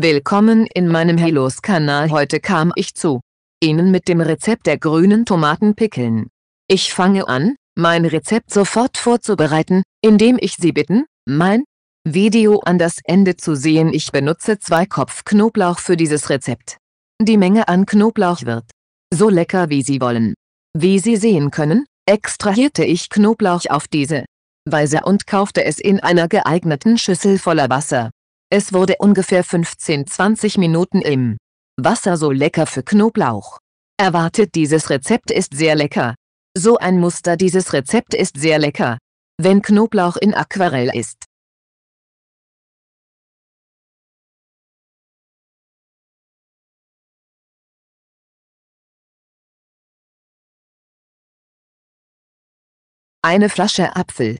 Willkommen in meinem Helos Kanal. Heute kam ich zu Ihnen mit dem Rezept der grünen Tomatenpickeln. Ich fange an, mein Rezept sofort vorzubereiten, indem ich Sie bitten, mein Video an das Ende zu sehen. Ich benutze zwei Kopf Knoblauch für dieses Rezept. Die Menge an Knoblauch wird so lecker wie Sie wollen. Wie Sie sehen können, extrahierte ich Knoblauch auf diese Weise und kaufte es in einer geeigneten Schüssel voller Wasser. Es wurde ungefähr 15-20 Minuten im Wasser so lecker für Knoblauch. Erwartet dieses Rezept ist sehr lecker. So ein Muster dieses Rezept ist sehr lecker. Wenn Knoblauch in Aquarell ist. Eine Flasche Apfel,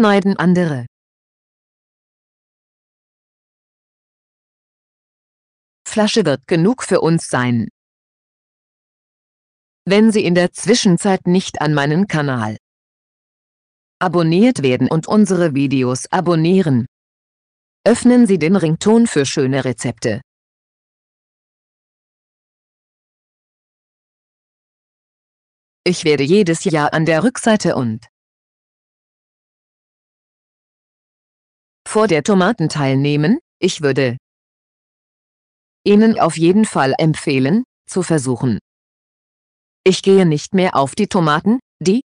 schneiden andere. Flasche wird genug für uns sein. Wenn Sie in der Zwischenzeit nicht an meinen Kanal abonniert werden und unsere Videos abonnieren, öffnen Sie den Rington für schöne Rezepte. Ich werde jedes Jahr an der Rückseite und vor der Tomaten teilnehmen, ich würde Ihnen auf jeden Fall empfehlen, zu versuchen. Ich gehe nicht mehr auf die Tomaten, die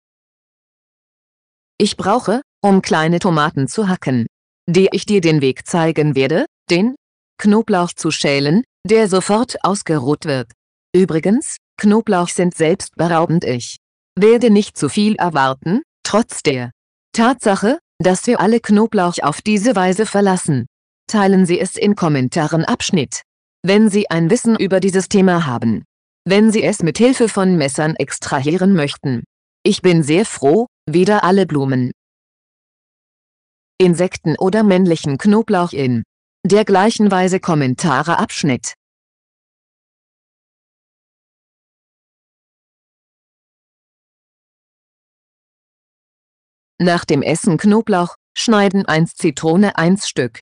ich brauche, um kleine Tomaten zu hacken, die ich dir den Weg zeigen werde, den Knoblauch zu schälen, der sofort ausgeruht wird. Übrigens, Knoblauch sind selbstberaubend. Ich werde nicht zu viel erwarten, trotz der Tatsache, dass wir alle Knoblauch auf diese Weise verlassen. Teilen Sie es in Kommentaren Abschnitt. Wenn Sie ein Wissen über dieses Thema haben. Wenn Sie es mit Hilfe von Messern extrahieren möchten. Ich bin sehr froh, wieder alle Blumen. Insekten oder männlichen Knoblauch in der gleichen Weise Kommentare Abschnitt. Nach dem Essen Knoblauch, schneiden 1 Zitrone 1 Stück.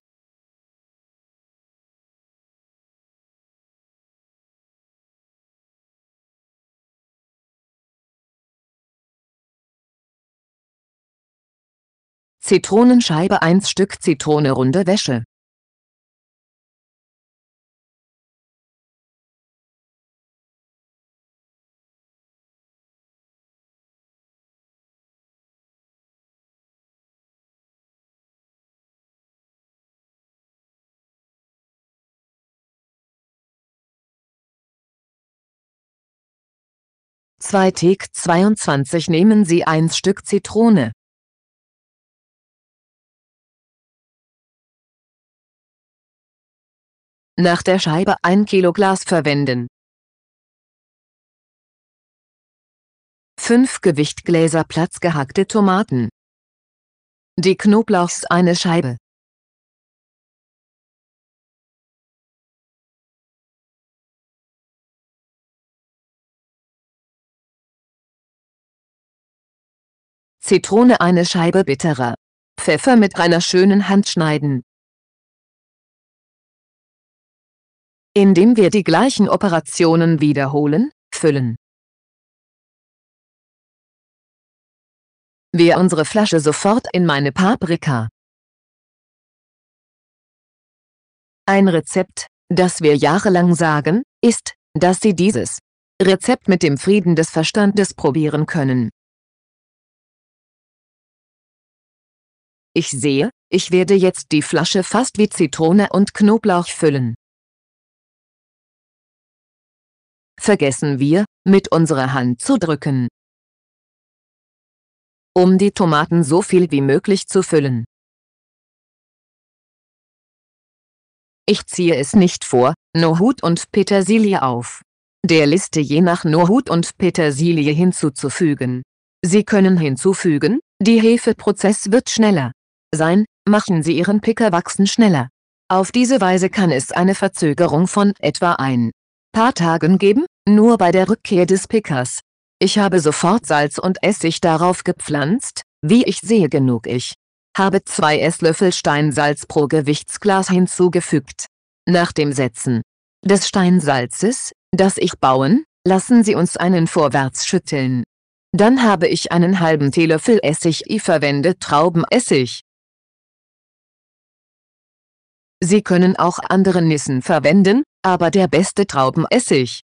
Zitronenscheibe 1 Stück Zitrone runde Wäsche 2 Teek 22 nehmen Sie 1 Stück Zitrone. Nach der Scheibe 1 Kilo Glas verwenden. 5 Gewichtgläser Gläser Platz gehackte Tomaten. Die Knoblauchs eine Scheibe. Zitrone eine Scheibe bitterer Pfeffer mit einer schönen Hand schneiden. Indem wir die gleichen Operationen wiederholen, füllen wir unsere Flasche sofort in meine Paprika. Ein Rezept, das wir jahrelang sagen, ist, dass Sie dieses Rezept mit dem Frieden des Verstandes probieren können. Ich sehe, ich werde jetzt die Flasche fast wie Zitrone und Knoblauch füllen. Vergessen wir, mit unserer Hand zu drücken. Um die Tomaten so viel wie möglich zu füllen. Ich ziehe es nicht vor, Nohut und Petersilie auf. Der Liste je nach Nohut und Petersilie hinzuzufügen. Sie können hinzufügen, die Hefeprozess wird schneller sein, machen sie ihren Picker wachsen schneller. Auf diese Weise kann es eine Verzögerung von etwa ein paar Tagen geben, nur bei der Rückkehr des Pickers. Ich habe sofort Salz und Essig darauf gepflanzt, wie ich sehe genug ich habe zwei Esslöffel Steinsalz pro Gewichtsglas hinzugefügt. Nach dem Setzen des Steinsalzes, das ich bauen, lassen Sie uns einen vorwärts schütteln. Dann habe ich einen halben Teelöffel Essig I verwendet Traubenessig. Sie können auch andere Nissen verwenden, aber der beste Traubenessig.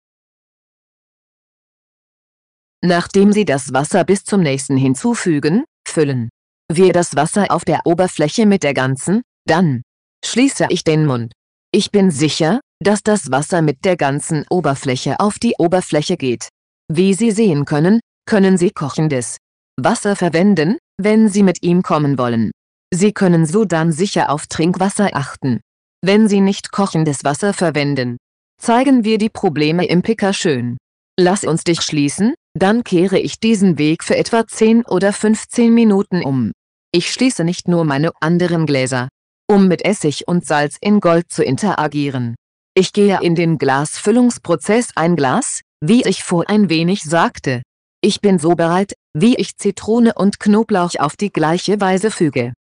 Nachdem Sie das Wasser bis zum nächsten hinzufügen, füllen wir das Wasser auf der Oberfläche mit der ganzen, dann schließe ich den Mund. Ich bin sicher, dass das Wasser mit der ganzen Oberfläche auf die Oberfläche geht. Wie Sie sehen können, können Sie kochendes Wasser verwenden, wenn Sie mit ihm kommen wollen. Sie können so dann sicher auf Trinkwasser achten. Wenn Sie nicht kochendes Wasser verwenden, zeigen wir die Probleme im Picker schön. Lass uns dich schließen, dann kehre ich diesen Weg für etwa 10 oder 15 Minuten um. Ich schließe nicht nur meine anderen Gläser, um mit Essig und Salz in Gold zu interagieren. Ich gehe in den Glasfüllungsprozess ein Glas, wie ich vor ein wenig sagte. Ich bin so bereit, wie ich Zitrone und Knoblauch auf die gleiche Weise füge.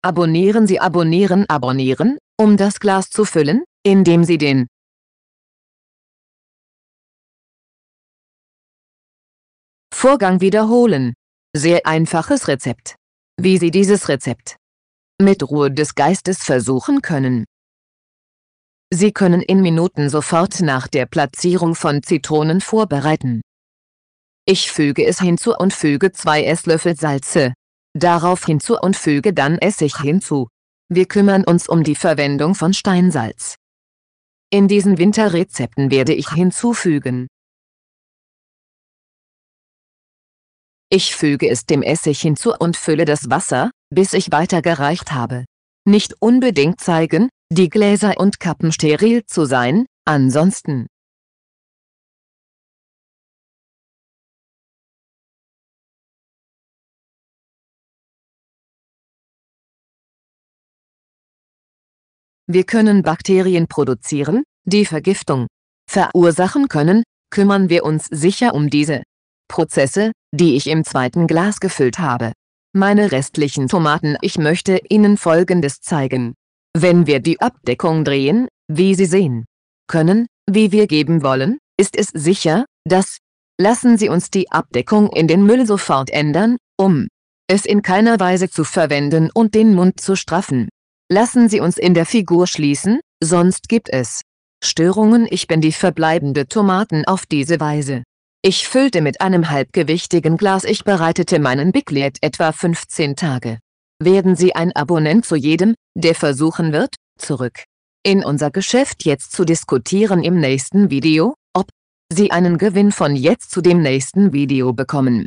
Abonnieren Sie abonnieren abonnieren, um das Glas zu füllen, indem Sie den Vorgang wiederholen. Sehr einfaches Rezept. Wie Sie dieses Rezept mit Ruhe des Geistes versuchen können. Sie können in Minuten sofort nach der Platzierung von Zitronen vorbereiten. Ich füge es hinzu und füge zwei Esslöffel Salze, darauf hinzu und füge dann Essig hinzu. Wir kümmern uns um die Verwendung von Steinsalz. In diesen Winterrezepten werde ich hinzufügen. Ich füge es dem Essig hinzu und fülle das Wasser, bis ich weitergereicht habe. Nicht unbedingt zeigen, die Gläser und Kappen steril zu sein, ansonsten Wir können Bakterien produzieren, die Vergiftung verursachen können, kümmern wir uns sicher um diese Prozesse, die ich im zweiten Glas gefüllt habe. Meine restlichen Tomaten Ich möchte Ihnen Folgendes zeigen. Wenn wir die Abdeckung drehen, wie Sie sehen können, wie wir geben wollen, ist es sicher, dass Lassen Sie uns die Abdeckung in den Müll sofort ändern, um es in keiner Weise zu verwenden und den Mund zu straffen. Lassen Sie uns in der Figur schließen, sonst gibt es Störungen. Ich bin die verbleibende Tomaten auf diese Weise. Ich füllte mit einem halbgewichtigen Glas. Ich bereitete meinen Biglet etwa 15 Tage. Werden Sie ein Abonnent zu jedem, der versuchen wird, zurück in unser Geschäft jetzt zu diskutieren im nächsten Video, ob Sie einen Gewinn von jetzt zu dem nächsten Video bekommen.